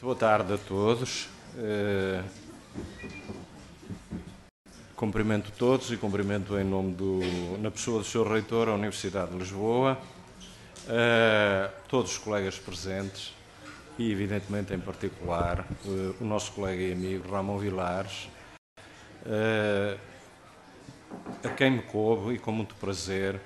Muito boa tarde a todos. Eh, cumprimento todos e cumprimento em nome do, na pessoa do Sr. Reitor, a Universidade de Lisboa, eh, todos os colegas presentes e, evidentemente, em particular, eh, o nosso colega e amigo Ramon Vilares, a quem me coube e com muito prazer,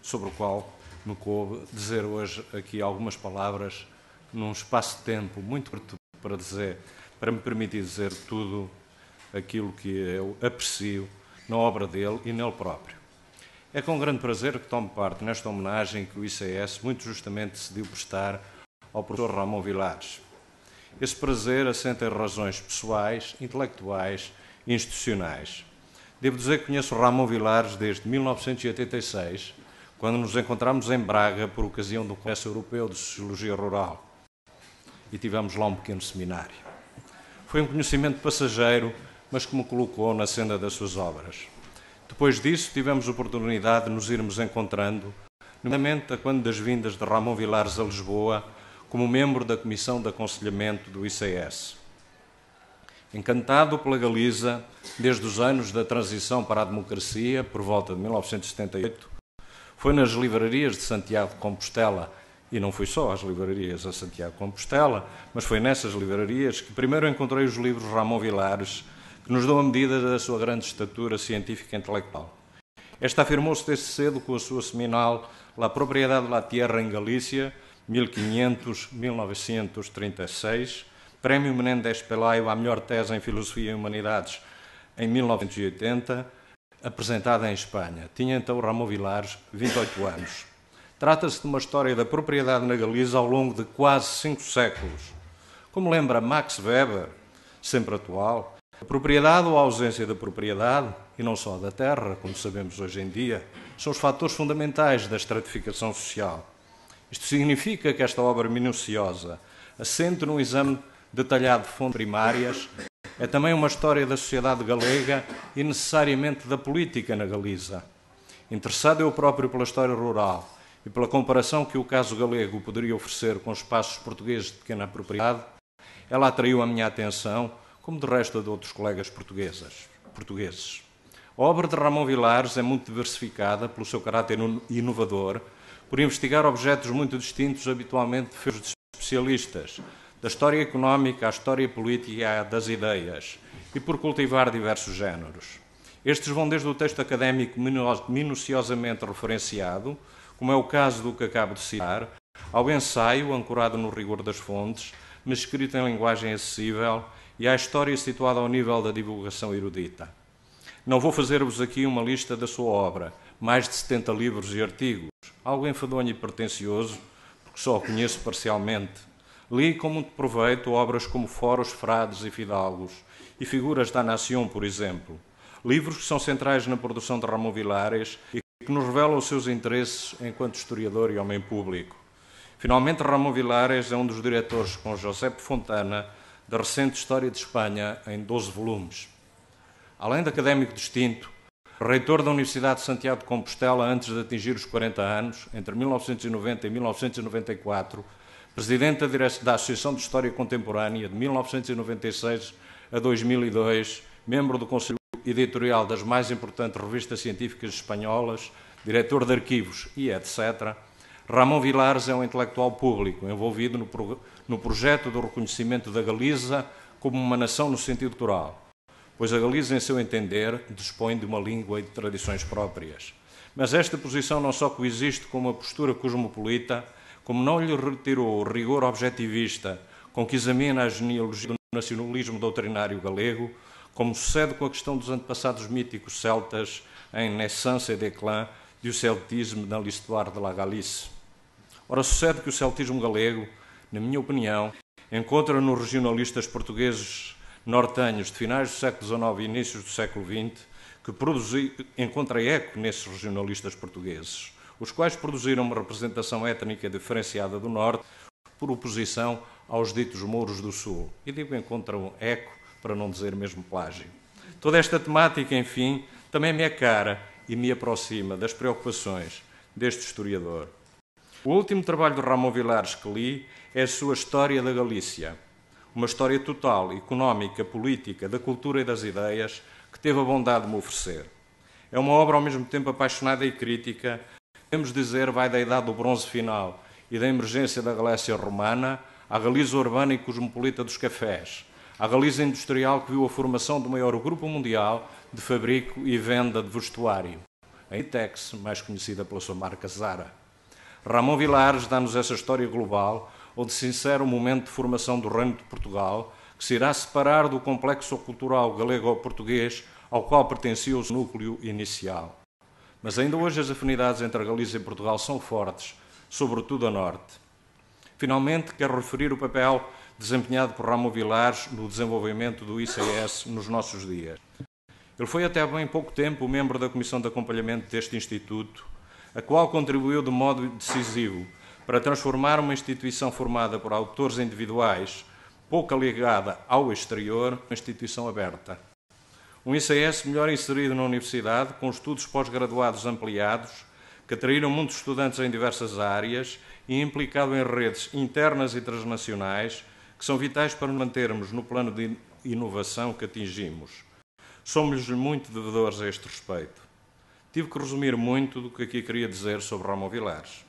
sobre o qual me coube dizer hoje aqui algumas palavras num espaço de tempo muito curto para dizer, para me permitir dizer tudo aquilo que eu aprecio na obra dele e nele próprio. É com grande prazer que tomo parte nesta homenagem que o ICS muito justamente decidiu prestar ao professor Ramon Vilares. Esse prazer assenta em razões pessoais, intelectuais e institucionais. Devo dizer que conheço Ramon Vilares desde 1986, quando nos encontramos em Braga por ocasião do Congresso Europeu de Sociologia Rural e tivemos lá um pequeno seminário. Foi um conhecimento passageiro, mas que me colocou na senda das suas obras. Depois disso, tivemos oportunidade de nos irmos encontrando, nomeadamente a quando das vindas de Ramon Vilares a Lisboa, como membro da Comissão de Aconselhamento do ICS. Encantado pela Galiza, desde os anos da transição para a democracia, por volta de 1978, foi nas livrarias de Santiago de Compostela e não foi só às livrarias a Santiago Compostela, mas foi nessas livrarias que primeiro encontrei os livros Ramon Vilares, que nos dão a medida da sua grande estatura científica e intelectual. Esta afirmou-se desde cedo com a sua seminal La Propriedade de la Tierra em Galícia, 1500-1936, Prémio Menéndez Pelayo à melhor tese em Filosofia e Humanidades em 1980, apresentada em Espanha. Tinha então Ramon Vilares 28 anos. Trata-se de uma história da propriedade na Galiza ao longo de quase cinco séculos. Como lembra Max Weber, sempre atual, a propriedade ou a ausência da propriedade, e não só da terra, como sabemos hoje em dia, são os fatores fundamentais da estratificação social. Isto significa que esta obra minuciosa, assente num exame detalhado de fontes primárias, é também uma história da sociedade galega e necessariamente da política na Galiza. Interessado eu próprio pela história rural, e pela comparação que o caso galego poderia oferecer com espaços portugueses de pequena propriedade, ela atraiu a minha atenção, como de resto a de outros colegas portuguesas, portugueses. A obra de Ramon Vilares é muito diversificada pelo seu caráter inovador, por investigar objetos muito distintos habitualmente feitos de especialistas, da história económica à história política das ideias, e por cultivar diversos géneros. Estes vão desde o texto académico minuciosamente referenciado, como é o caso do que acabo de citar, ao ensaio, ancorado no rigor das fontes, mas escrito em linguagem acessível, e à história situada ao nível da divulgação erudita. Não vou fazer-vos aqui uma lista da sua obra, mais de 70 livros e artigos, algo enfadonho e pretencioso, porque só o conheço parcialmente. Li com muito proveito obras como Foros, Frades e Fidalgos e Figuras da Nação, por exemplo. Livros que são centrais na produção de Ramon Vilares e que nos revela os seus interesses enquanto historiador e homem público. Finalmente, Ramon Vilares é um dos diretores, com José Fontana, da recente História de Espanha, em 12 volumes. Além de académico distinto, reitor da Universidade de Santiago de Compostela antes de atingir os 40 anos, entre 1990 e 1994, presidente da Associação de História Contemporânea de 1996 a 2002, membro do Conselho editorial das mais importantes revistas científicas espanholas, diretor de arquivos e etc., Ramon Vilares é um intelectual público envolvido no, pro, no projeto do reconhecimento da Galiza como uma nação no sentido plural, pois a Galiza, em seu entender, dispõe de uma língua e de tradições próprias. Mas esta posição não só coexiste com uma postura cosmopolita, como não lhe retirou o rigor objetivista com que examina a genealogia do nacionalismo doutrinário galego, como sucede com a questão dos antepassados míticos celtas em Naissance e Déclin e o celtismo na l'histoire de la Galice. Ora, sucede que o celtismo galego, na minha opinião, encontra nos regionalistas portugueses nortenhos de finais do século XIX e inícios do século XX, que produzi, encontra eco nesses regionalistas portugueses, os quais produziram uma representação étnica diferenciada do Norte por oposição aos ditos mouros do Sul. E digo encontram eco para não dizer mesmo plágio. Toda esta temática, enfim, também é me acara e me aproxima das preocupações deste historiador. O último trabalho de Ramon Vilares que li é a sua História da Galícia, uma história total, económica, política, da cultura e das ideias que teve a bondade de me oferecer. É uma obra ao mesmo tempo apaixonada e crítica, podemos dizer vai da idade do bronze final e da emergência da Galécia romana à Galiza urbana e cosmopolita dos cafés, a Galiza industrial que viu a formação do maior grupo mundial de fabrico e venda de vestuário, a Intex, mais conhecida pela sua marca Zara. Ramon Vilares dá-nos essa história global, onde se insere o momento de formação do Reino de Portugal, que se irá separar do complexo cultural galego-português ao qual pertencia o núcleo inicial. Mas ainda hoje as afinidades entre a Galiza e Portugal são fortes, sobretudo a norte. Finalmente, quero referir o papel desempenhado por Ramo Vilares no desenvolvimento do ICS nos nossos dias. Ele foi até bem pouco tempo membro da Comissão de Acompanhamento deste Instituto, a qual contribuiu de modo decisivo para transformar uma instituição formada por autores individuais, pouco ligada ao exterior, numa instituição aberta. Um ICS melhor inserido na universidade, com estudos pós-graduados ampliados, que atraíram muitos estudantes em diversas áreas e implicado em redes internas e transnacionais, que são vitais para mantermos no plano de inovação que atingimos. Somos muito devedores a este respeito. Tive que resumir muito do que aqui queria dizer sobre Ramon Vilares.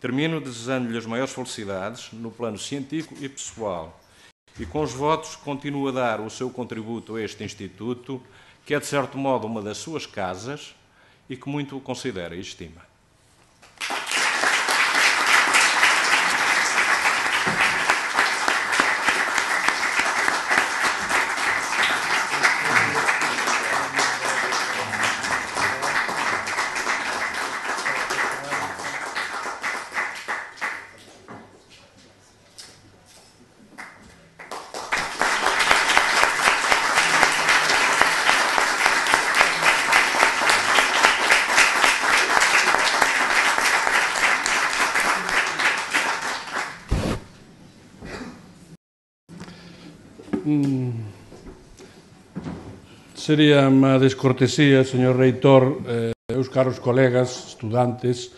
Termino desejando-lhe as maiores felicidades no plano científico e pessoal. E com os votos continua a dar o seu contributo a este Instituto, que é de certo modo uma das suas casas e que muito o considera e estima. Sería má descortesía, señor Reitor, eh, os caros colegas, estudantes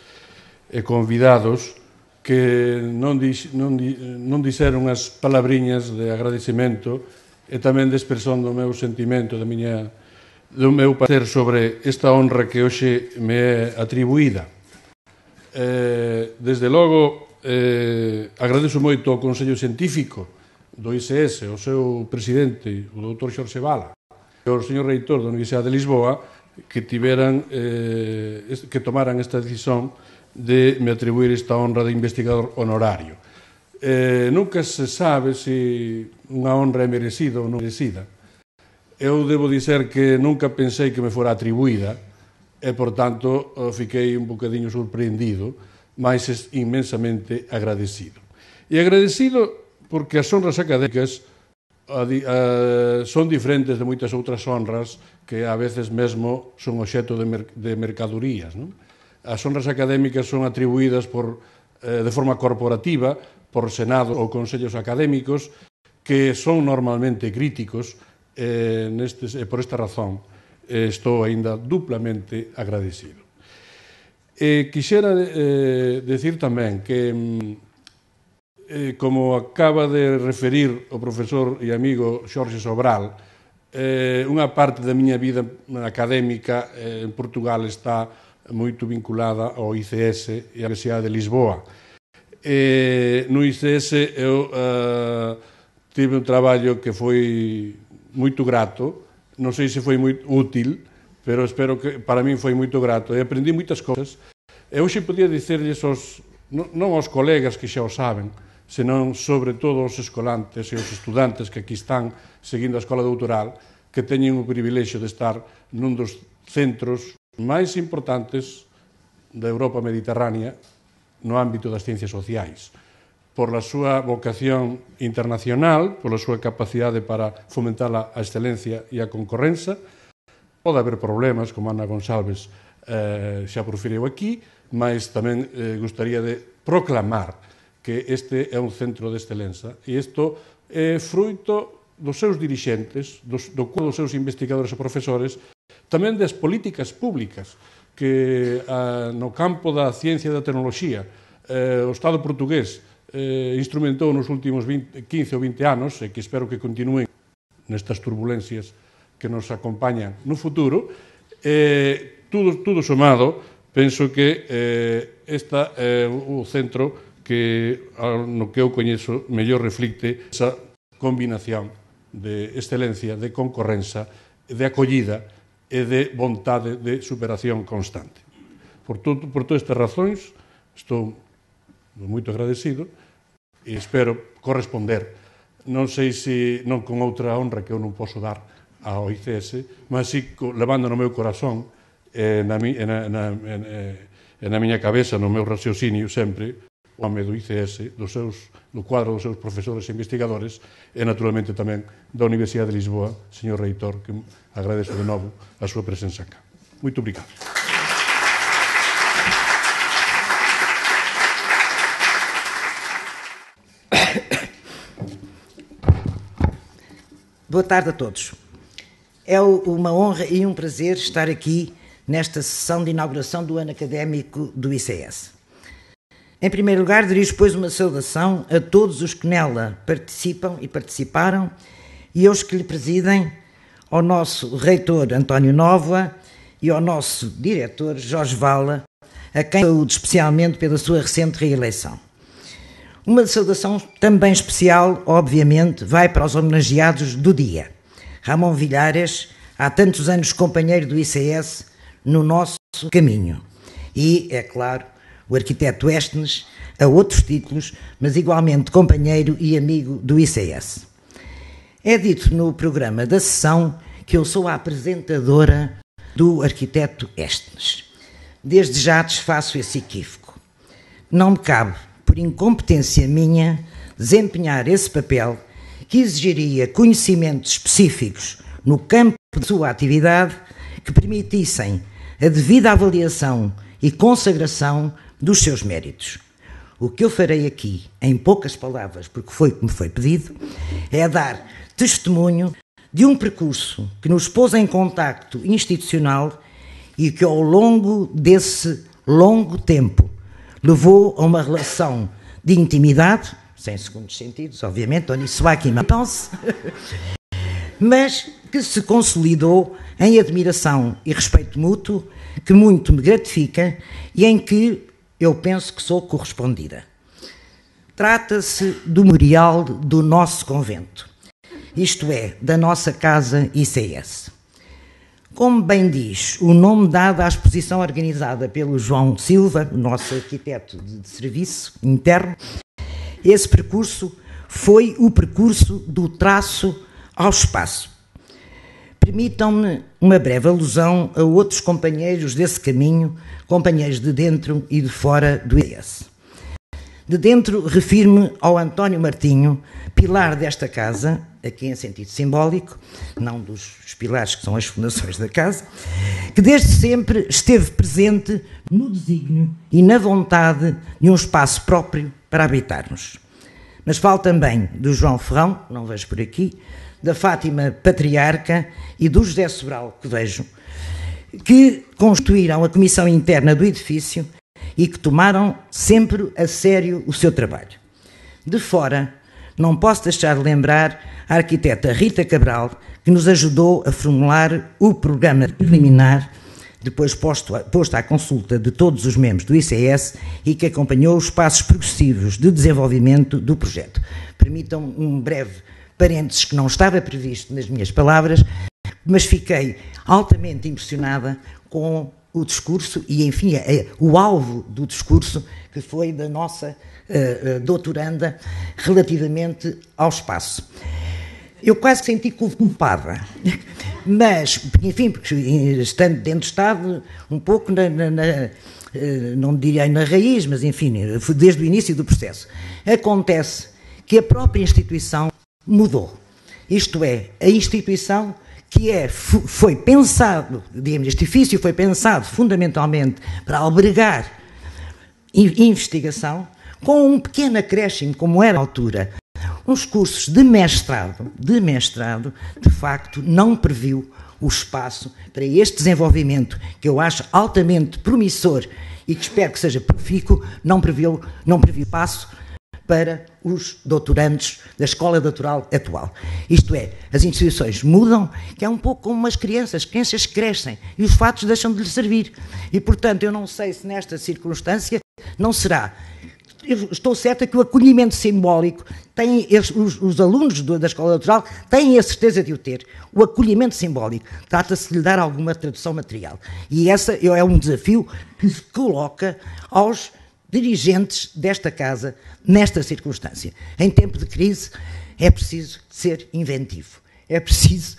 e convidados que non, dix, non, non dixeron as palabriñas de agradecimento e tamén de expresón do meu sentimento, da miña, do meu parecer sobre esta honra que hoxe me é atribuída. Eh, desde logo, eh, agradezo moito ao Consello Científico do ISS, ao seu presidente, o doutor Xorxe Bala, e o señor reitor da Universidade de Lisboa que tiveran eh, que tomaran esta decisión de me atribuir esta honra de investigador honorario. Eh, nunca se sabe se unha honra é merecida ou non merecida. Eu debo dizer que nunca pensei que me fora atribuída e, por tanto, eh, fiquei un bocadiño sorprendido, mas inmensamente agradecido. E agradecido porque as honras académicas a, a, eh, son diferentes de moitas outras honras que a veces mesmo son oxeto de, mer, de mercadurías. Non? As honras académicas son atribuídas por, eh, de forma corporativa por senados ou consellos académicos que son normalmente críticos eh, nestes, e por esta razón eh, estou aínda duplamente agradecido. Eh, quixera eh, decir tamén que mm, eh, como acaba de referir o profesor e amigo Xorxe Sobral, eh, unha parte da miña vida académica eh, en Portugal está moito vinculada ao ICS e á Universidade de Lisboa. Eh, no ICS eu eh, tive un traballo que foi moito grato, non sei se foi moi útil, pero espero que para min foi moito grato e aprendi moitas cousas. E hoxe podía dicerlles aos, non aos colegas que xa o saben, senón sobre todo os escolantes e os estudantes que aquí están seguindo a Escola Doutoral, que teñen o privilexio de estar nun dos centros máis importantes da Europa Mediterránea no ámbito das ciencias sociais por la súa vocación internacional, pola súa capacidade para fomentar a excelencia e a concorrenza. Pode haber problemas, como Ana González eh, xa profireu aquí, mas tamén eh, gustaría de proclamar que este é un centro de excelencia. E isto é fruito dos seus dirixentes, dos, do cual dos seus investigadores e profesores, tamén das políticas públicas que a, no campo da ciencia e da tecnoloxía eh, o Estado portugués eh, instrumentou nos últimos 20, 15 ou 20 anos e que espero que continúen nestas turbulencias que nos acompañan no futuro, eh, tudo, tudo somado, penso que eh, esta é eh, o centro que no que eu coñezo mellor reflicte esa combinación de excelencia, de concorrenza, de acollida e de vontade de superación constante. Por, todo, por todas estas razóns, estou moito agradecido e espero corresponder. Non sei se non con outra honra que eu non posso dar ao ICS, mas si levando no meu corazón e na, na, na, na, na miña cabeza, no meu raciocinio sempre, home do ICS, dos seus, do quadro dos seus profesores e investigadores, e naturalmente tamén da Universidade de Lisboa, señor Reitor, que agradeço de novo a súa presença aqui Muito obrigado. Boa tarde a todos. É uma honra e um prazer estar aqui nesta sessão de inauguração do ano académico do ICS. Em primeiro lugar, dirijo, pois, uma saudação a todos os que nela participam e participaram e aos que lhe presidem, ao nosso reitor António Nova e ao nosso diretor Jorge Vala, a quem saúdo especialmente pela sua recente reeleição. Uma saudação também especial, obviamente, vai para os homenageados do dia. Ramon Vilhares, há tantos anos companheiro do ICS, no nosso caminho. E, é claro, o arquiteto Estes, a outros títulos, mas igualmente companheiro e amigo do ICS. É dito no programa da sessão que eu sou a apresentadora do arquiteto Estes. Desde já desfaço esse equívoco. Não me cabe, por incompetência minha, desempenhar esse papel que exigiria conhecimentos específicos no campo de sua atividade que permitissem a devida avaliação e consagração dos seus méritos. O que eu farei aqui, em poucas palavras, porque foi o que me foi pedido, é dar testemunho de um percurso que nos pôs em contacto institucional e que, ao longo desse longo tempo, levou a uma relação de intimidade, sem segundos sentidos, obviamente, onde isso vai aqui mas que se consolidou em admiração e respeito mútuo, que muito me gratifica e em que eu penso que sou correspondida. Trata-se do memorial do nosso convento, isto é, da nossa casa ICS. Como bem diz o nome dado à exposição organizada pelo João Silva, nosso arquiteto de serviço interno, esse percurso foi o percurso do traço ao espaço. Permitam-me uma breve alusão a outros companheiros desse caminho, companheiros de dentro e de fora do IES. De dentro, refiro-me ao António Martinho, pilar desta casa, aqui em sentido simbólico, não dos pilares que são as fundações da casa, que desde sempre esteve presente no desígnio e na vontade de um espaço próprio para habitarmos. Mas falo também do João Ferrão, não vejo por aqui, da Fátima Patriarca e do José Sobral, que vejo, que constituíram a comissão interna do edifício e que tomaram sempre a sério o seu trabalho. De fora, não posso deixar de lembrar a arquiteta Rita Cabral, que nos ajudou a formular o programa preliminar depois posto, posto à consulta de todos os membros do ICS e que acompanhou os passos progressivos de desenvolvimento do projeto. Permitam um breve parênteses que não estava previsto nas minhas palavras, mas fiquei altamente impressionada com o discurso e, enfim, o alvo do discurso que foi da nossa uh, doutoranda relativamente ao espaço. Eu quase senti que houve parra. Mas, enfim, porque, estando dentro Estado, um pouco na, na, na eh, não diria na raiz, mas enfim, desde o início do processo. Acontece que a própria instituição mudou. Isto é, a instituição que é, foi pensado, digamos, este edifício foi pensado fundamentalmente para albergar investigação, com um pequeno acréscimo, como era a altura, Uns cursos de mestrado, de mestrado, de facto, não previu o espaço para este desenvolvimento, que eu acho altamente promissor e que espero que seja profícuo, não previu, não previu passo para os doutorandos da escola doutoral atual. Isto é, as instituições mudam, que é um pouco como as crianças, as crianças crescem e os fatos deixam de lhe servir. E, portanto, eu não sei se nesta circunstância não será estou certa é que o acolhimento simbólico tem os, os, alunos do, da escola natural têm a certeza de o ter. O acolhimento simbólico trata-se de lhe dar alguma tradução material e essa é, é um desafio que se coloca aos dirigentes desta casa nesta circunstância. Em tempo de crise é preciso ser inventivo, é preciso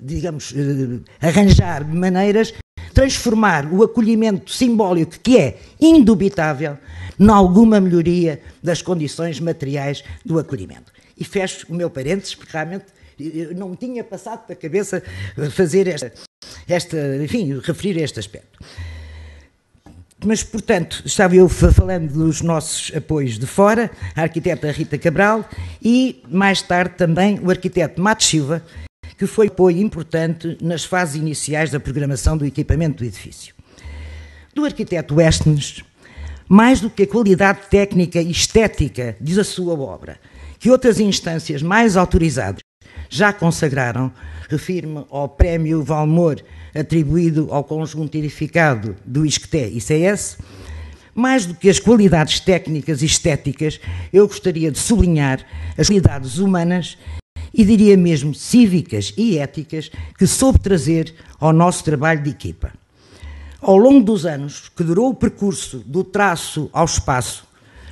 digamos, eh, arranjar maneiras transformar o acolhimento simbólico, que é indubitável, nalguma melhoria das condições materiais do acolhimento. E fecho o meu parênteses, porque realmente não me tinha passado pela cabeça fazer esta, esta, enfim, referir a este aspecto. Mas, portanto, estava eu falando dos nossos apoios de fora, a arquiteta Rita Cabral e, mais tarde, também o arquiteto Matos Silva, que foi apoio importante nas fases iniciais da programação do equipamento do edifício. Do arquiteto Westnes, mais do que a qualidade técnica e estética, diz a sua obra, que outras instâncias mais autorizadas já consagraram, refirmo ao Prémio Valmor atribuído ao conjunto edificado do ISCTE-ICS, mais do que as qualidades técnicas e estéticas, eu gostaria de sublinhar as qualidades humanas e diria mesmo cívicas e éticas que soube trazer ao nosso trabalho de equipa. Ao longo dos anos que durou o percurso do traço ao espaço,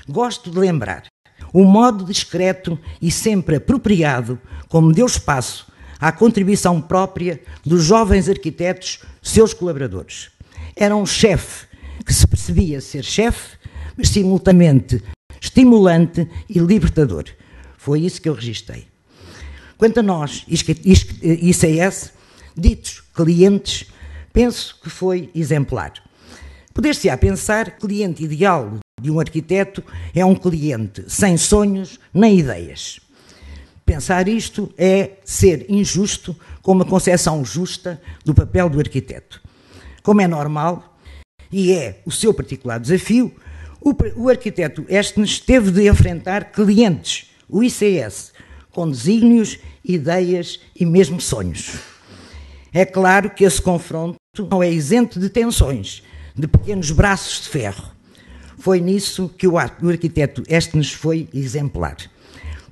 gosto de lembrar o modo discreto e sempre apropriado como deu espaço à contribuição própria dos jovens arquitetos, seus colaboradores. Era um chefe que se percebia ser chefe, mas simultaneamente estimulante e libertador. Foi isso que eu registrei. Quanto a nós, ICS, eh, ditos clientes, penso que foi exemplar. Poder-se-á pensar cliente ideal de um arquiteto é um cliente sem sonhos nem ideias. Pensar isto é ser injusto com uma concepção justa do papel do arquiteto. Como é normal, e é o seu particular desafio, o, o arquiteto Estes teve de enfrentar clientes, o ICS, com desígnios, ideias e mesmo sonhos. É claro que esse confronto não é isento de tensões, de pequenos braços de ferro. Foi nisso que o arquiteto este nos foi exemplar.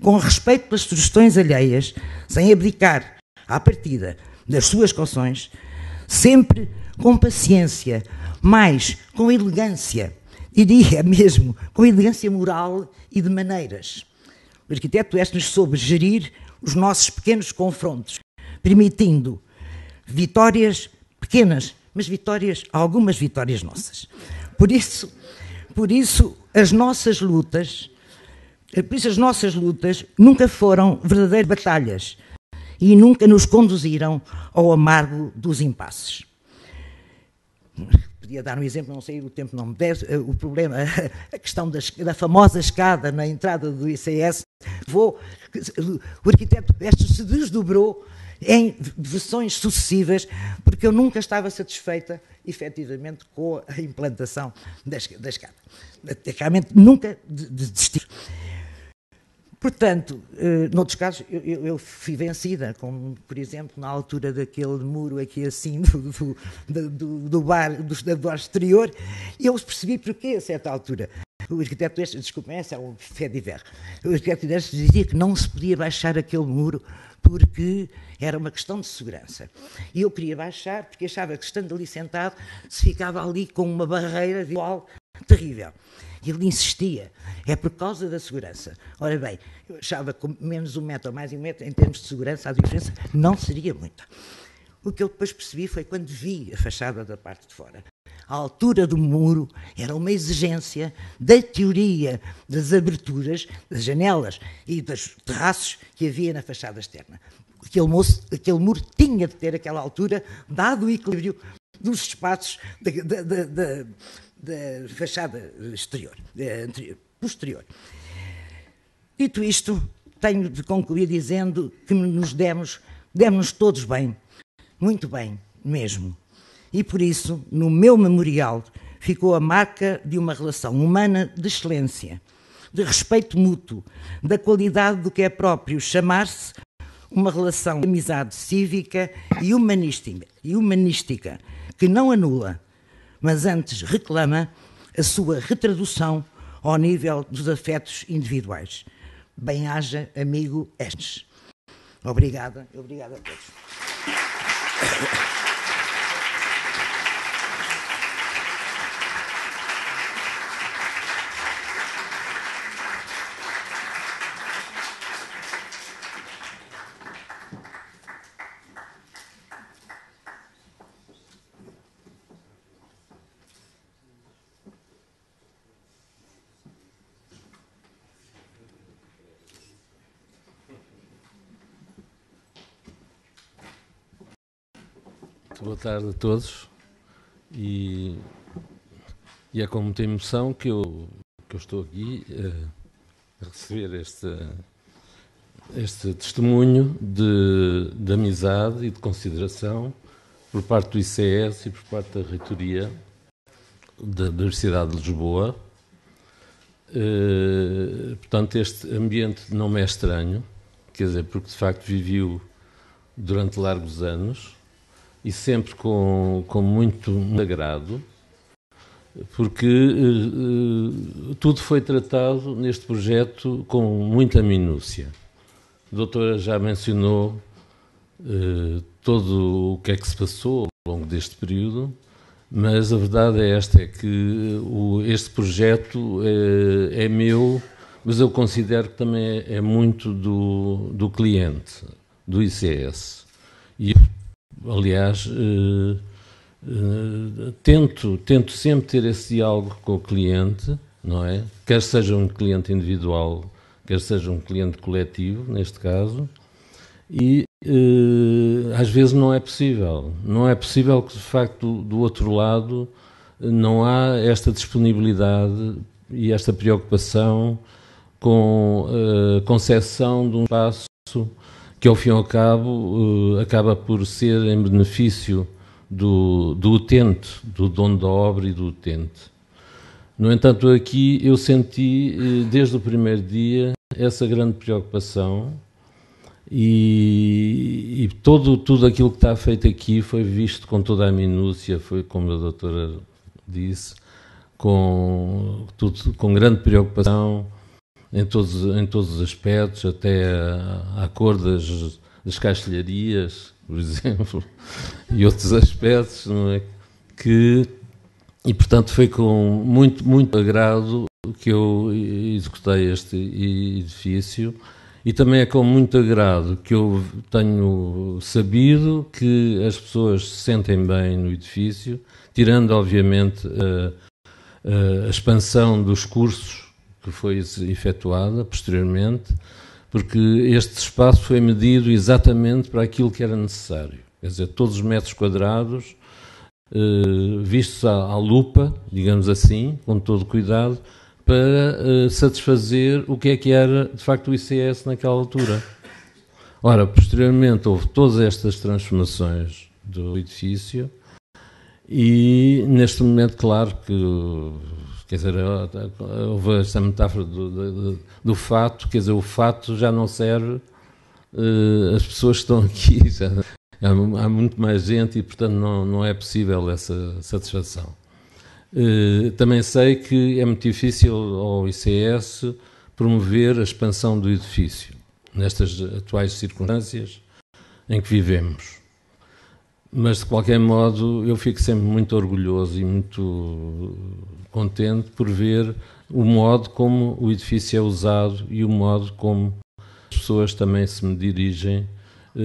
Com respeito pelas sugestões alheias, sem abdicar à partida das suas coções, sempre com paciência, mas com elegância, diria mesmo, com elegância moral e de maneiras. O arquiteto Estes soube gerir os nossos pequenos confrontos, permitindo vitórias pequenas, mas vitórias, algumas vitórias nossas. Por isso, por isso as nossas lutas, por isso as nossas lutas nunca foram verdadeiras batalhas e nunca nos conduziram ao amargo dos impasses podia dar um exemplo, não sei, o tempo não me deve, eh, o problema, a questão da, da famosa escada na entrada do ICS, vou, o arquiteto Pestos se desdobrou em versões sucessivas, porque eu nunca estava satisfeita, efetivamente, com a implantação da, da escada. Realmente nunca desisti. Portanto, eh, noutros casos, eu, eu, fui vencida, como, por exemplo, na altura daquele muro aqui assim do, do, do, do bar, do, do exterior, e eu percebi porquê a certa altura. O arquiteto deste, desculpem, esse é o fé de ver. O arquiteto deste dizia que não se podia baixar aquele muro porque era uma questão de segurança. E eu queria baixar porque achava que estando ali sentado se ficava ali com uma barreira visual terrível. E ele insistia, é por causa da segurança. Ora bem, eu achava que menos um metro ou mais um metro, em termos de segurança, a diferença não seria muita. O que eu depois percebi foi quando vi a fachada da parte de fora. A altura do muro era uma exigência da teoria das aberturas, das janelas e dos terraços que havia na fachada externa. Aquele, moço, aquele muro tinha de ter aquela altura, dado o equilíbrio dos espaços da, da fachada exterior, eh, anterior, posterior. Dito isto, tenho de concluir dizendo que nos demos, demos-nos todos bem, muito bem mesmo. E por isso, no meu memorial, ficou a marca de uma relação humana de excelência, de respeito mútuo, da qualidade do que é próprio chamar-se uma relação de amizade cívica e humanística, e humanística que não anula, mas antes reclama a sua retradução ao nível dos afetos individuais. Bem-haja, amigo Estes. Obrigada, obrigada a todos. Boa tarde a todos. E, e é com muita emoção que eu, que eu estou aqui uh, a receber este, este testemunho de, de amizade e de consideração por parte do ICS e por parte da reitoria da Universidade de Lisboa. Uh, portanto, este ambiente não me é estranho, quer dizer, porque de facto vivi-o durante largos anos e sempre com, com muito agrado, porque eh, eh, tudo foi tratado neste projeto com muita minúcia. A doutora já mencionou eh, todo o que é que se passou ao longo deste período, mas a verdade é esta, é que o, este projeto é, é, meu, mas eu considero que também é, é muito do, do cliente, do ICS. E, aliás, eh, eh, tento, tento sempre ter esse diálogo com o cliente, não é? Quer seja um cliente individual, quer seja um cliente coletivo, neste caso, e eh, às vezes não é possível. Não é possível que, de facto, do, outro lado não há esta disponibilidade e esta preocupação com a concessão de um espaço que ao fim e ao cabo eh, acaba por ser em benefício do, do utente, do dono da obra e do utente. No entanto, aqui eu senti eh, desde o primeiro dia essa grande preocupação e, e todo, tudo aquilo que está feito aqui foi visto com toda a minúcia, foi como a doutora disse, com, tudo, com grande preocupação, em todos, em todos os aspectos, até a, a cor das, das castelharias, por exemplo, e outros aspectos, não é? Que, e portanto foi com muito, muito agrado que eu executei este edifício e também é com muito agrado que eu tenho sabido que as pessoas se sentem bem no edifício, tirando obviamente a, a expansão dos cursos que foi efetuada posteriormente, porque este espaço foi medido exatamente para aquilo que era necessário. Quer dizer, todos os metros quadrados, eh, vistos à, à, lupa, digamos assim, com todo cuidado, para eh, satisfazer o que é que era de facto o ICS naquela altura. Ora, posteriormente houve todas estas transformações do edifício e neste momento, claro que Quer dizer, houve esta metáfora do, do, do fato, quer dizer, o fato já não serve, eh, as pessoas estão aqui, já, há, há, muito mais gente e, portanto, não, não é possível essa satisfação. Eh, também sei que é muito difícil ao ICS promover a expansão do edifício nestas atuais circunstâncias em que vivemos. Mas de qualquer modo, eu fico sempre muito orgulhoso e muito contente por ver o modo como o edifício é usado e o modo como as pessoas também se me dirigem eh,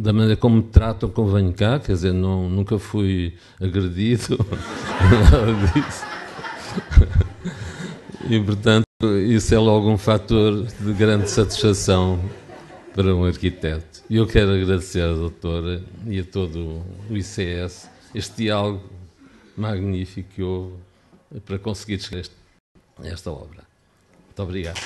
da, maneira como me tratam como venho cá, quer dizer, não, nunca fui agredido, nada disso. E portanto, isso é logo um fator de grande satisfação para um arquiteto. E eu quero agradecer à doutora e a todo o ICS este diálogo magnífico que houve para conseguir esta obra. Muito obrigado.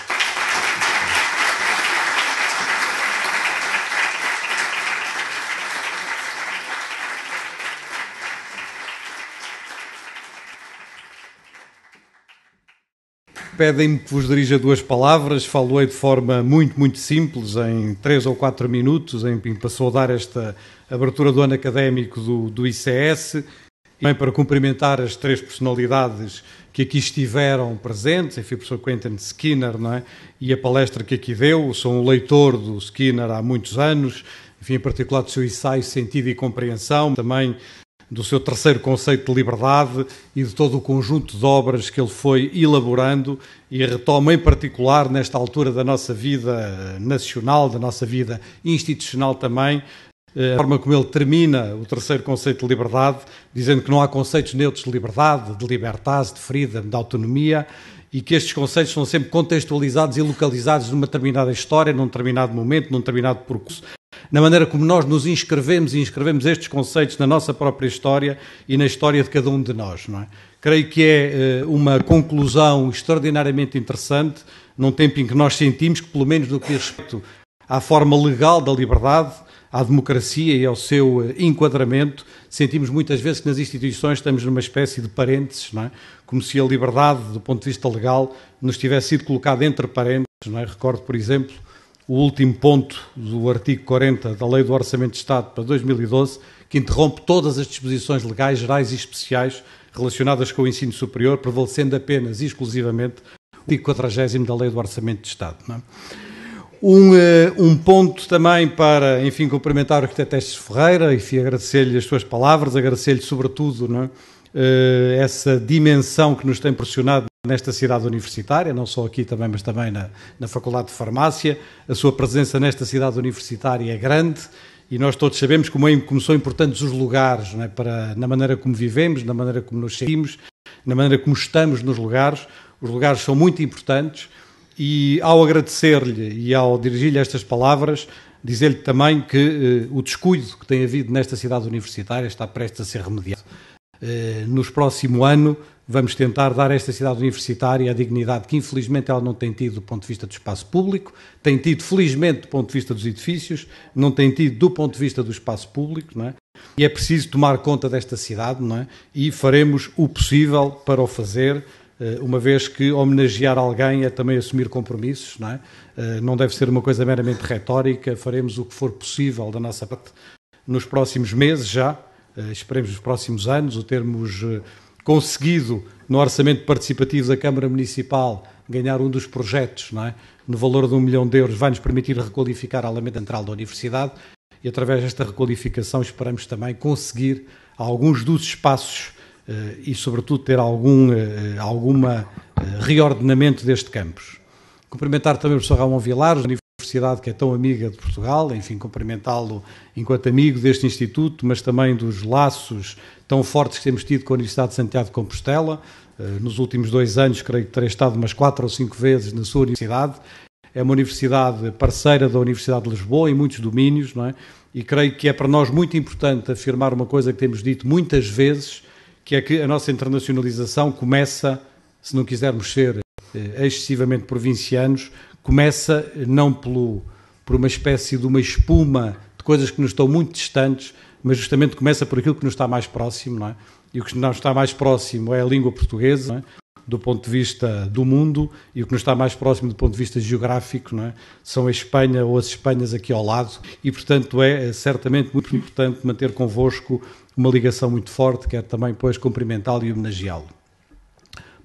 Pedem-me que vos dirija duas palavras. Falei de forma muito, muito simples, em três ou quatro minutos, em que passou a dar esta abertura do ano académico do, do ICS. Também para cumprimentar as três personalidades que aqui estiveram presentes, enfim, o professor Quentin Skinner, não é? E a palestra que aqui deu, sou um leitor do Skinner há muitos anos, enfim, em particular do seu ensaio Sentido e Compreensão, também do seu terceiro conceito de liberdade e de todo o conjunto de obras que ele foi elaborando e retoma em particular nesta altura da nossa vida nacional, da nossa vida institucional também, eh, a forma como ele termina o terceiro conceito de liberdade, dizendo que não há conceitos neutros de liberdade, de libertade, de freedom, de autonomia, e que estes conceitos são sempre contextualizados e localizados numa determinada história, num determinado momento, num determinado percurso na maneira como nós nos inscrevemos e inscrevemos estes conceitos na nossa própria história e na história de cada um de nós. Não é? Creio que é eh, uma conclusão extraordinariamente interessante, num tempo em que nós sentimos que, pelo menos no que diz respeito à forma legal da liberdade, à democracia e ao seu eh, enquadramento, sentimos muitas vezes que nas instituições estamos numa espécie de parênteses, não é? como se a liberdade, do ponto de vista legal, nos tivesse sido colocada entre parênteses. Não é? Recordo, por exemplo, o último ponto do artigo 40 da Lei do Orçamento de Estado para 2012, que interrompe todas as disposições legais, gerais e especiais relacionadas com o ensino superior, prevalecendo apenas e exclusivamente o artigo 40 da Lei do Orçamento de Estado. É? Um, eh, um, ponto também para, enfim, cumprimentar o arquiteto Estes Ferreira e agradecer-lhe as suas palavras, agradecer-lhe sobretudo é? Eh, essa dimensão que nos tem pressionado nesta cidade universitária, não só aqui também, mas também na, na Faculdade de Farmácia. A sua presença nesta cidade universitária é grande e nós todos sabemos como, é, como são importantes os lugares é? Para, na maneira como vivemos, na maneira como nos sentimos, na maneira como estamos nos lugares. Os lugares são muito importantes e ao agradecer-lhe e ao dirigir-lhe estas palavras, dizer-lhe também que eh, o descuido que tem havido nesta cidade universitária está prestes a ser remediado. Eh, nos próximo ano, Vamos tentar dar a esta cidade universitária a dignidade que, infelizmente, ela não tem tido do ponto de vista do espaço público, tem tido, felizmente, do ponto de vista dos edifícios, não tem tido do ponto de vista do espaço público, não é? E é preciso tomar conta desta cidade, não é? E faremos o possível para o fazer, eh, uma vez que homenagear alguém é também assumir compromissos, não é? Eh, não deve ser uma coisa meramente retórica, faremos o que for possível da nossa parte nos próximos meses já, eh, esperemos nos próximos anos, o termos conseguido no orçamento participativo da Câmara Municipal ganhar um dos projetos, não é? no valor de um milhão de euros, vai nos permitir requalificar a Alameda Central da Universidade e através desta requalificação esperamos também conseguir alguns dos espaços eh, e sobretudo ter algum eh, alguma eh, reordenamento deste campus. Cumprimentar também o professor Ramon Vilares, da Universidade que é tão amiga de Portugal, enfim, cumprimentá-lo enquanto amigo deste instituto, mas também dos laços tão fortes que temos tido com a Universidade de Santiago de Compostela. Eh, nos últimos dois anos, creio que terei estado umas quatro ou cinco vezes na sua universidade. É uma universidade parceira da Universidade de Lisboa em muitos domínios, não é? E creio que é para nós muito importante afirmar uma coisa que temos dito muitas vezes, que é que a nossa internacionalização começa, se não quisermos ser eh, excessivamente provincianos, começa não pelo, por uma espécie de uma espuma de coisas que nos estão muito distantes, mas justamente começa por aquilo que nos está mais próximo, não é? E o que nos está mais próximo é a língua portuguesa, é? do ponto de vista do mundo, e o que nos está mais próximo do ponto de vista geográfico, não é? São a Espanha ou as Espanhas aqui ao lado, e portanto é, é certamente muito importante manter convosco uma ligação muito forte, quero é também, pois, cumprimentá-lo e homenageá-lo.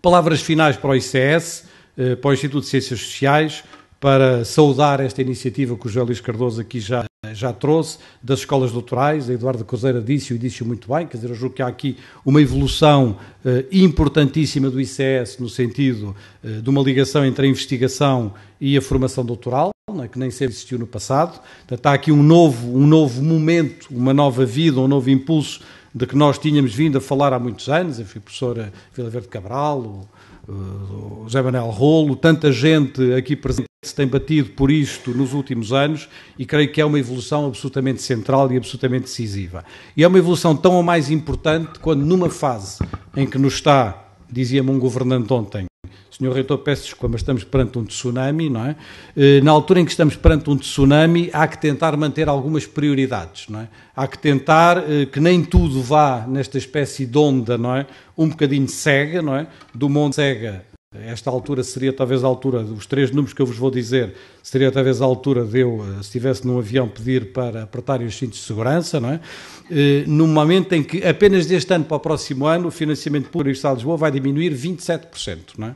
Palavras finais para o ICS, eh, para o Instituto de Ciências Sociais, para saudar esta iniciativa que o José Luís Cardoso aqui já já trouxe, das escolas doutorais, a Eduardo Cruzeira disse, e disse muito bem, quer dizer, eu julgo que há aqui uma evolução eh, importantíssima do ICS no sentido eh, de uma ligação entre a investigação e a formação doutoral, né, que nem sempre existiu no passado. Portanto, há aqui um novo, um novo momento, uma nova vida, um novo impulso de que nós tínhamos vindo a falar há muitos anos, enfim, a professora Vila Verde Cabral, o, eh, José Manuel Rolo, tanta gente aqui presente se tem batido por isto nos últimos anos e creio que é uma evolução absolutamente central e absolutamente decisiva. E é uma evolução tão ou mais importante quando numa fase em que nos está, dizia-me um governante ontem, Senhor Reitor, peço desculpa, mas estamos perante um tsunami, não é? Eh, na altura em que estamos perante um tsunami, há que tentar manter algumas prioridades, não é? Há que tentar eh, que nem tudo vá nesta espécie de onda, não é? Um bocadinho cega, não é? Do monte cega esta altura seria talvez a altura, os três números que eu vos vou dizer, seria talvez a altura de eu, eh, se estivesse num avião, pedir para apertarem os cintos de segurança, não é? E, no momento em que apenas deste ano para o próximo ano o financiamento público do Estado de Lisboa vai diminuir 27%, não é?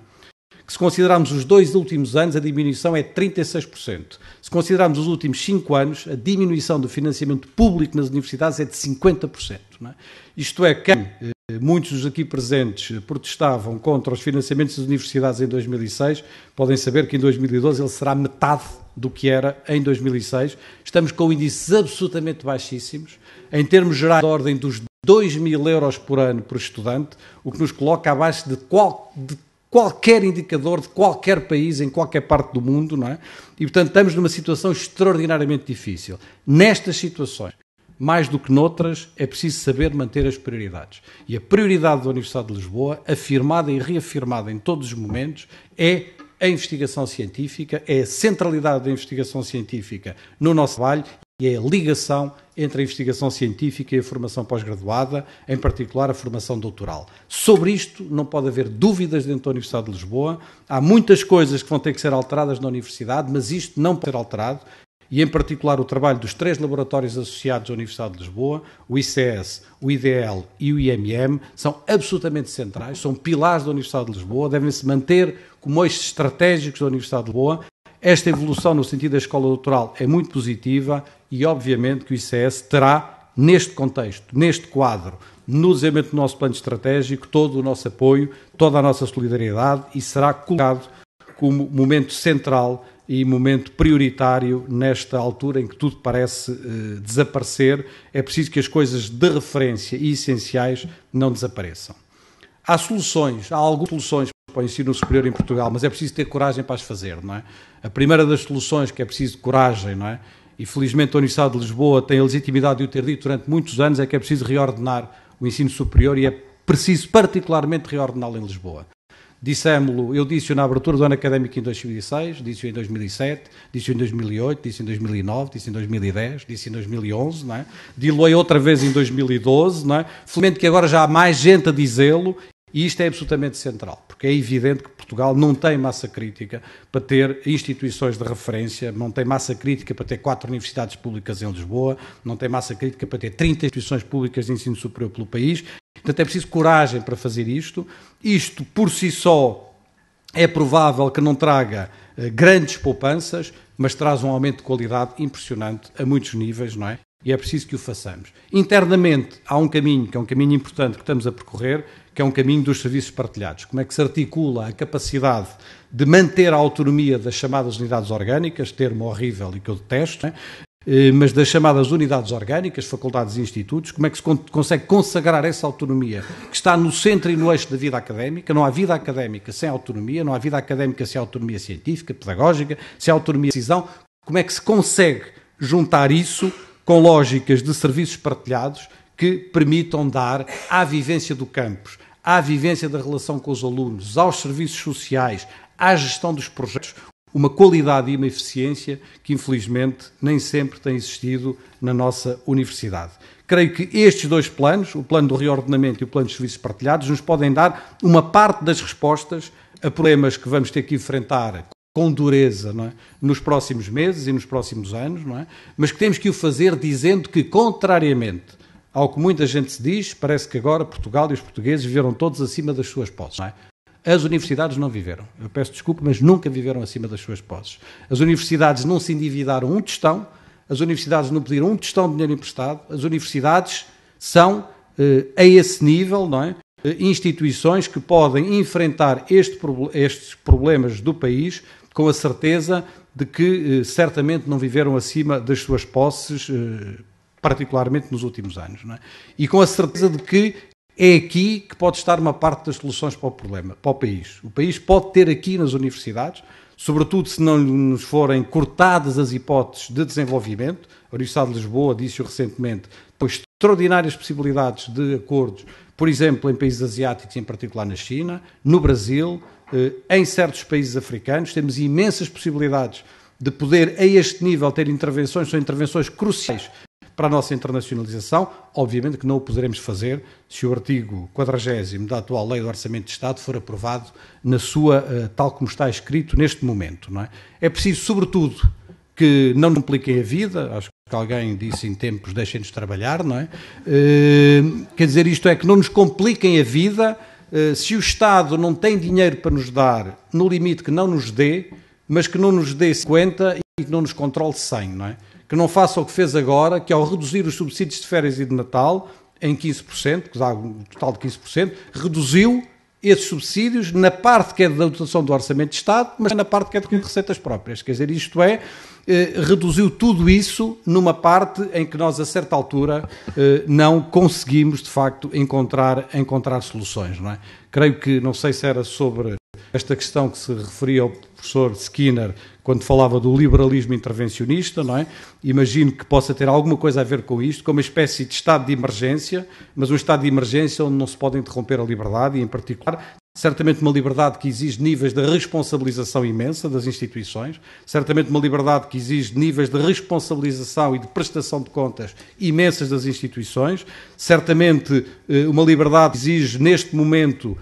que se considerarmos os dois últimos anos, a diminuição é 36%. Se considerarmos os últimos cinco anos, a diminuição do financiamento público nas universidades é de 50%. É? Isto é, quem, eh, muitos dos aqui presentes, protestavam contra os financiamentos das universidades em 2006, podem saber que em 2012 ele será metade do que era em 2006. Estamos com índices absolutamente baixíssimos. Em termos gerais, da ordem dos 2 mil euros por ano por estudante, o que nos coloca abaixo de, qual, de qualquer indicador de qualquer país em qualquer parte do mundo, não é? E portanto estamos numa situação extraordinariamente difícil. Nestas situações, mais do que noutras, é preciso saber manter as prioridades. E a prioridade da Universidade de Lisboa, afirmada e reafirmada em todos os momentos, é a investigação científica, é a centralidade da investigação científica no nosso trabalho e é a ligação entre a investigação científica e a formação pós-graduada, em particular a formação doutoral. Sobre isto não pode haver dúvidas dentro da Universidade de Lisboa. Há muitas coisas que vão ter que ser alteradas na universidade, mas isto não pode ser alterado. E, em particular, o trabalho dos três laboratórios associados à Universidade de Lisboa, o ICS, o IDL e o IMM, são absolutamente centrais, são pilares da Universidade de Lisboa, devem se manter como eixos estratégicos da Universidade de Lisboa esta evolução no sentido da escola doutoral é muito positiva e, obviamente, que o ICS terá, neste contexto, neste quadro, no desenvolvimento do nosso plano estratégico, todo o nosso apoio, toda a nossa solidariedade e será colocado como momento central e momento prioritário nesta altura em que tudo parece uh, desaparecer. É preciso que as coisas de referência e essenciais não desapareçam. Há soluções, há algumas soluções para o ensino superior em Portugal, mas é preciso ter coragem para as fazer, não é? A primeira das soluções que é preciso coragem, não é? E felizmente a Universidade de Lisboa tem a legitimidade de o ter dito durante muitos anos, é que é preciso reordenar o ensino superior e é preciso particularmente reordená-lo em Lisboa. Dissemos-lo, eu disse na abertura do ano académico em 2006, disse em 2007, disse em 2008, disse em 2009, disse em 2010, disse em 2011, não é? Diluei outra vez em 2012, não é? Felizmente que agora já há mais gente a dizê-lo e isto é absolutamente central, porque é evidente que Portugal não tem massa crítica para ter instituições de referência, não tem massa crítica para ter quatro universidades públicas em Lisboa, não tem massa crítica para ter 30 instituições públicas de ensino superior pelo país. Portanto, é preciso coragem para fazer isto. Isto, por si só, é provável que não traga eh, grandes poupanças, mas traz um aumento de qualidade impressionante a muitos níveis, não é? E é preciso que o façamos. Internamente, há um caminho, que é um caminho importante que estamos a percorrer, que é um caminho dos serviços partilhados. Como é que se articula a capacidade de manter a autonomia das chamadas unidades orgânicas, termo horrível e que eu detesto, né? mas das chamadas unidades orgânicas, faculdades e institutos, como é que se consegue consagrar essa autonomia que está no centro e no eixo da vida académica? Não há vida académica sem autonomia, não há vida académica sem autonomia científica, pedagógica, sem autonomia de decisão. Como é que se consegue juntar isso com lógicas de serviços partilhados que permitam dar à vivência do campus, à vivência da relação com os alunos, aos serviços sociais, à gestão dos projetos, uma qualidade e uma eficiência que, infelizmente, nem sempre tem existido na nossa universidade. Creio que estes dois planos, o plano do reordenamento e o plano de serviços partilhados, nos podem dar uma parte das respostas a problemas que vamos ter que enfrentar com dureza é? nos próximos meses e nos próximos anos, é? mas que temos que o fazer dizendo que, contrariamente ao que muita gente se diz, parece que agora Portugal e os portugueses viveram todos acima das suas posses. É? As universidades não viveram. Eu peço desculpa, mas nunca viveram acima das suas posses. As universidades não se endividaram um tostão, as universidades não pediram um tostão de dinheiro emprestado, as universidades são eh, a esse nível, não é? Eh, instituições que podem enfrentar este, estes problemas do país com a certeza de que eh, certamente não viveram acima das suas posses, eh, particularmente nos últimos anos. É? E com a certeza de que é aqui que pode estar uma parte das soluções para o problema, para o país. O país pode ter aqui nas universidades, sobretudo se não nos forem cortadas as hipóteses de desenvolvimento. A Universidade de Lisboa disse recentemente, com extraordinárias possibilidades de acordos, por exemplo, em países asiáticos, em particular na China, no Brasil, eh, em certos países africanos, temos imensas possibilidades de poder, a este nível, ter intervenções, são intervenções cruciais para a nossa internacionalização. Obviamente que não o poderemos fazer se o artigo 40 da atual Lei do Orçamento de Estado for aprovado na sua, eh, tal como está escrito neste momento. Não é? é preciso, sobretudo, que não compliquem a vida, acho que alguém disse em tempos deixem-nos trabalhar, não é? Eh, quer dizer, isto é que não nos compliquem a vida eh, se o Estado não tem dinheiro para nos dar, no limite que não nos dê, mas que não nos dê 50 e que não nos controle 100, não é? Que não faça o que fez agora, que ao reduzir os subsídios de férias e de Natal em 15%, que dá um total de 15%, reduziu esses subsídios na parte que é da dotação do Orçamento de Estado, mas na parte que é de receitas próprias. Quer dizer, isto é, eh, reduziu tudo isso numa parte em que nós, a certa altura, eh, não conseguimos, de facto, encontrar, encontrar soluções. Não é? Creio que, não sei se era sobre esta questão que se referia ao professor Skinner, quando falava do liberalismo intervencionista, não é? Imagino que possa ter alguma coisa a ver com isto, como uma espécie de estado de emergência, mas um estado de emergência onde não se pode interromper a liberdade e, em particular, certamente uma liberdade que exige níveis de responsabilização imensa das instituições, certamente uma liberdade que exige níveis de responsabilização e de prestação de contas imensas das instituições, certamente eh, uma liberdade que exige neste momento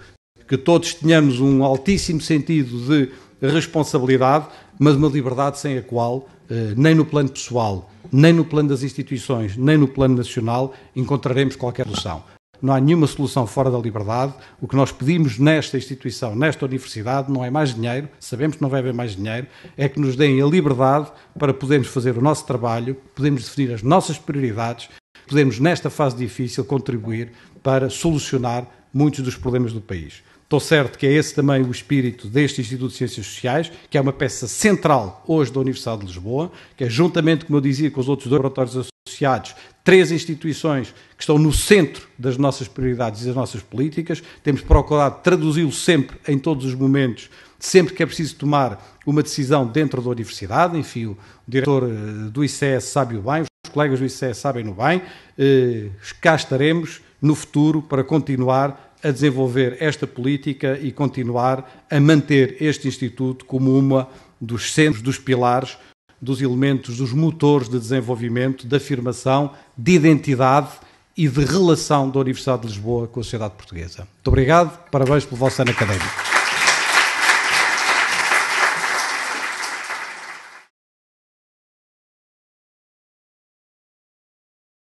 que todos tenhamos um altíssimo sentido de responsabilidade, mas uma liberdade sem a qual, eh, nem no plano pessoal, nem no plano das instituições, nem no plano nacional, encontraremos qualquer solução. Não há nenhuma solução fora da liberdade. O que nós pedimos nesta instituição, nesta universidade, não é mais dinheiro, sabemos que não vai haver mais dinheiro, é que nos deem a liberdade para podermos fazer o nosso trabalho, podemos definir as nossas prioridades, podemos, nesta fase difícil, contribuir para solucionar muitos dos problemas do país. Estou certo que é esse também o espírito deste Instituto de Ciências Sociais, que é uma peça central hoje da Universidade de Lisboa, que é juntamente, como eu dizia, com os outros dois laboratórios associados, três instituições que estão no centro das nossas prioridades e das nossas políticas. Temos procurado traduzi-lo sempre, em todos os momentos, sempre que é preciso tomar uma decisão dentro da universidade. Enfim, o diretor eh, do ICS sabe o bem, os colegas do ICS sabem o bem. Eh, cá estaremos no futuro para continuar a desenvolver esta política e continuar a manter este Instituto como uma dos centros, dos pilares, dos elementos, dos motores de desenvolvimento, de afirmação, de identidade e de relação da Universidade de Lisboa com a sociedade portuguesa. Muito obrigado, parabéns pelo vosso ano académico.